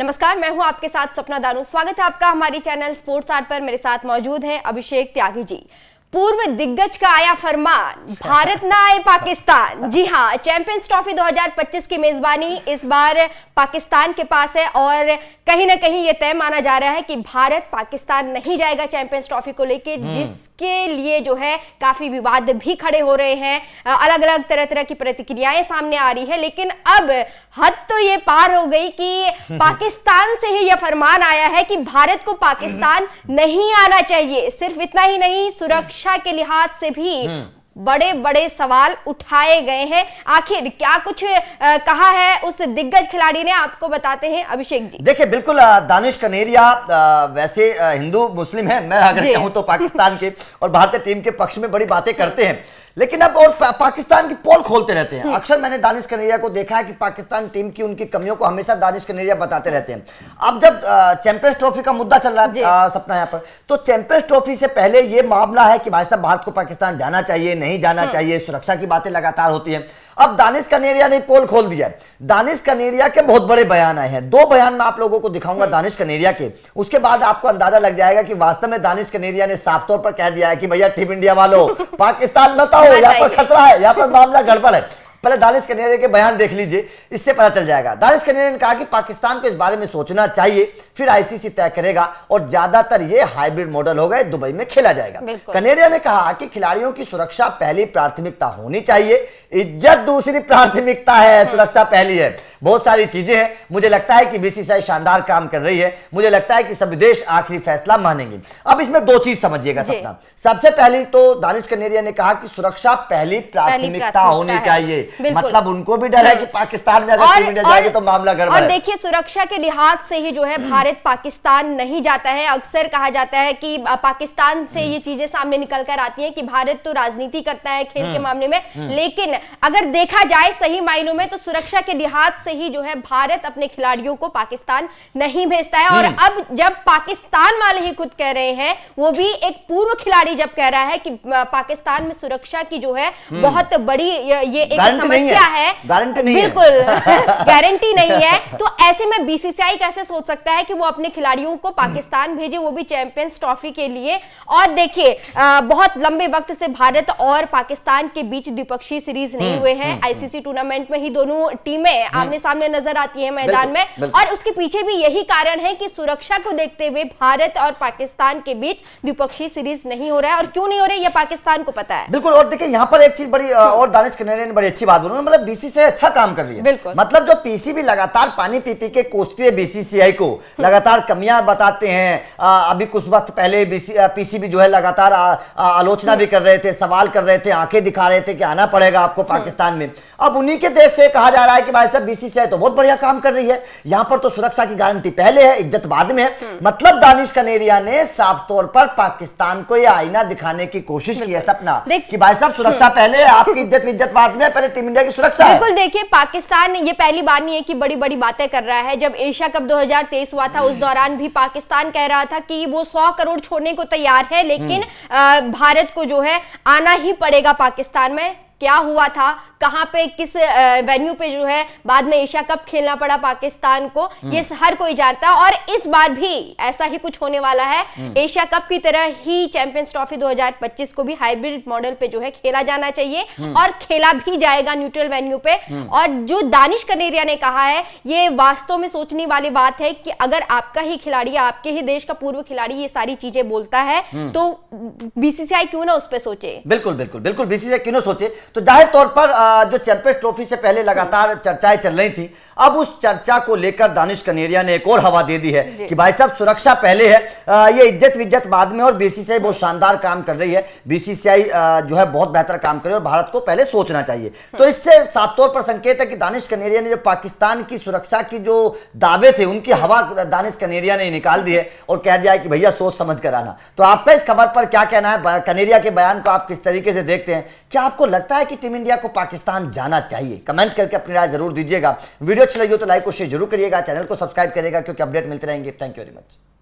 नमस्कार मैं हूं आपके साथ सपना दानू स्वागत है आपका हमारी चैनल स्पोर्ट्स आर्ट पर मेरे साथ मौजूद हैं अभिषेक त्यागी जी पूर्व दिग्गज का आया फरमान भारत ना आए पाकिस्तान जी हाँ चैंपियंस ट्रॉफी 2025 की मेजबानी इस बार पाकिस्तान के पास है और कहीं ना कहीं यह तय माना जा रहा है कि भारत पाकिस्तान नहीं जाएगा चैंपियंस ट्रॉफी को लेकर हम्म। जिसके लिए जो है काफी विवाद भी खड़े हो रहे हैं अलग अलग तरह तरह की प्रतिक्रियाएं सामने आ रही है लेकिन अब हद तो ये पार हो गई कि पाकिस्तान से ही यह फरमान आया है कि भारत को पाकिस्तान नहीं आना चाहिए सिर्फ इतना ही नहीं सुरक्षा सुरक्षा के लिहाज से भी हम्म। बड़े बड़े सवाल उठाए गए हैं आखिर क्या कुछ आ, कहा है उस दिग्गज खिलाड़ी ने आपको बताते हैं अभिषेक जी देखिए बिल्कुल दानिश कनेरिया वैसे हिंदू मुस्लिम है मैं अगर कहूं तो पाकिस्तान के और भारतीय टीम के पक्ष में बड़ी बातें करते हैं लेकिन अब और पा, पाकिस्तान की पोल खोलते रहते हैं अक्सर मैंने दानिश कनेरिया को देखा है कि पाकिस्तान टीम की उनकी कमियों को हमेशा दानिश कनेरिया बताते रहते हैं अब जब चैंपियंस ट्रॉफी का मुद्दा चल रहा है सपना यहाँ पर तो चैंपियंस ट्रॉफी से पहले ये मामला है कि भाई साहब भारत को पाकिस्तान जाना चाहिए नहीं जाना हम्म। चाहिए सुरक्षा की बातें लगातार होती है अब दानिश कनेरिया ने पोल खोल दिया दानिश कनेरिया के बहुत बड़े बयान आए हैं दो बयान मैं आप लोगों को दिखाऊंगा हम्म। दानिश कनेरिया के उसके बाद आपको अंदाजा लग जाएगा कि वास्तव में दानिश कनेरिया ने साफ तौर पर कह दिया है कि भैया टीम इंडिया वालों पाकिस्तान बताओ यहाँ पर खतरा है यहाँ पर मामला गड़बड़ है पहले दानिश कनेरे के बयान देख लीजिए इससे पता चल जाएगा दानिश कनेरे ने कहा कि पाकिस्तान को इस बारे में सोचना चाहिए फिर आईसीसी तय करेगा और ज्यादातर ये हाइब्रिड मॉडल होगा दुबई में खेला जाएगा कनेरिया ने कहा कि खिलाड़ियों की सुरक्षा पहली प्राथमिकता होनी चाहिए इज्जत दूसरी प्राथमिकता है हाँ। सुरक्षा पहली है बहुत सारी चीजें हैं मुझे लगता है कि बीसीसीआई शानदार काम कर रही है मुझे लगता है कि सब देश आखिरी फैसला मानेंगे अब इसमें दो चीज समझिएगा सपना सबसे पहली तो दानिश कनेरिया ने कहा कि सुरक्षा पहली प्राथमिकता होनी चाहिए मतलब उनको भी डर है कि पाकिस्तान में अगर टीम इंडिया जाएगी तो मामला गड़बड़ है देखिए सुरक्षा के लिहाज से ही जो है भारत पाकिस्तान नहीं जाता है अक्सर कहा जाता है कि पाकिस्तान से हम्म। ये चीजें सामने निकल कर आती है कि भारत तो राजनीति करता है खेल के हम्म। मामले में हम्म। लेकिन अगर देखा जाए सही मायनों में तो सुरक्षा के लिहाज से ही जो है भारत अपने खिलाड़ियों को पाकिस्तान नहीं भेजता है और हम्म। अब जब पाकिस्तान वाले ही खुद कह रहे हैं वो भी एक पूर्व खिलाड़ी जब कह रहा है कि पाकिस्तान में सुरक्षा की जो है हम्म। बहुत बड़ी ये एक समस्या है, बिल्कुल गारंटी नहीं है तो ऐसे में बीसीसीआई कैसे सोच सकता है कि वो अपने खिलाड़ियों को हम्म। पाकिस्तान भेजे वो भी चैंपियंस ट्रॉफी के लिए और देखिए बहुत लंबे वक्त से भारत और पाकिस्तान के बीच द्विपक्षीय सीरीज नहीं हुए हैं आईसीसी टूर्नामेंट में ही दोनों टीमें आमने सामने नजर आती है मैदान में और उसके पीछे भी यही कारण है कि सुरक्षा को देखते हुए भारत और पाकिस्तान के बीच द्विपक्षीय सीरीज नहीं हो रहा है और क्यों नहीं हो रहा है ये पाकिस्तान को पता है बिल्कुल और देखिए यहाँ पर एक चीज बड़ी और दानिश कनेरे ने बड़ी अच्छी बात बोली मतलब बीसी से अच्छा काम कर रही है मतलब जो पीसीबी लगातार पानी पी पी के कोसती है बीसीसीआई को लगातार कमियां बताते हैं अभी कुछ वक्त पहले पीसीबी जो है लगातार आलोचना भी कर रहे थे सवाल कर रहे थे आंखें दिखा रहे थे कि आना पड़ेगा आपको हम्म। पाकिस्तान में अब उन्हीं के देश से कहा जा रहा है कि भाई साहब बीसी से है तो बहुत बढ़िया काम कर रही है यहां पर तो सुरक्षा की गारंटी पहले है इज्जत बाद में है मतलब दानिश कनेरिया ने साफ तौर पर पाकिस्तान को यह आईना दिखाने की कोशिश की है सपना की भाई साहब सुरक्षा हम्म। पहले आपकी इज्जत इज्जत बाद में पहले टीम इंडिया की सुरक्षा बिल्कुल देखिए पाकिस्तान ये पहली बार नहीं है की बड़ी बड़ी बातें कर रहा है जब एशिया कप दो हुआ था उस हम्म। दौरान भी पाकिस्तान कह रहा था कि वो सौ करोड़ छोड़ने को तैयार है लेकिन हम्म। भारत को जो है आना ही पड़ेगा पाकिस्तान में क्या हुआ था कहां पे किस वेन्यू पे जो है बाद में एशिया कप खेलना पड़ा पाकिस्तान को हम्म। ये हर कोई जानता है और इस बार भी ऐसा ही कुछ होने वाला है एशिया हम्म। कप की तरह ही चैंपियंस ट्रॉफी 2025 को भी हाइब्रिड मॉडल पे जो है खेला जाना चाहिए हम्म। और खेला भी जाएगा न्यूट्रल वेन्यू पे और जो दानिश कनेरिया ने कहा है ये वास्तव में सोचने वाली बात है कि अगर आपका ही खिलाड़ी आपके ही देश का पूर्व खिलाड़ी ये सारी चीजें बोलता है तो बीसीसीआई क्यों ना उस पर सोचे बिल्कुल बिल्कुल बिल्कुल बीसीसीआई क्यों ना सोचे तो जाहिर तौर पर आ, जो चैंपियंस ट्रॉफी से पहले लगातार चर्चाएं चल रही थी अब उस चर्चा को लेकर दानिश कनेरिया ने एक और हवा दे दी है कि भाई साहब सुरक्षा पहले है ये इज्जत विज्जत बाद में और बीसीसीआई बहुत शानदार काम कर रही है बीसीसीआई जो है बहुत बेहतर काम कर रही है और भारत को पहले सोचना चाहिए हम्म। तो इससे साफ तौर पर संकेत है कि दानिश कनेरिया ने जो पाकिस्तान की सुरक्षा की जो दावे थे उनकी हवा दानिश कनेरिया ने निकाल दी है और कह दिया कि भैया सोच समझ कर आना तो आपका इस खबर पर क्या कहना है कनेरिया के बयान को आप किस तरीके से देखते हैं क्या आपको लगता है कि टीम इंडिया को पाकिस्तान पाकिस्तान जाना चाहिए कमेंट करके अपनी राय जरूर दीजिएगा वीडियो अच्छी लगी हो तो लाइक और शेयर जरूर करिएगा चैनल को सब्सक्राइब करिएगा क्योंकि अपडेट मिलते रहेंगे थैंक यू वेरी मच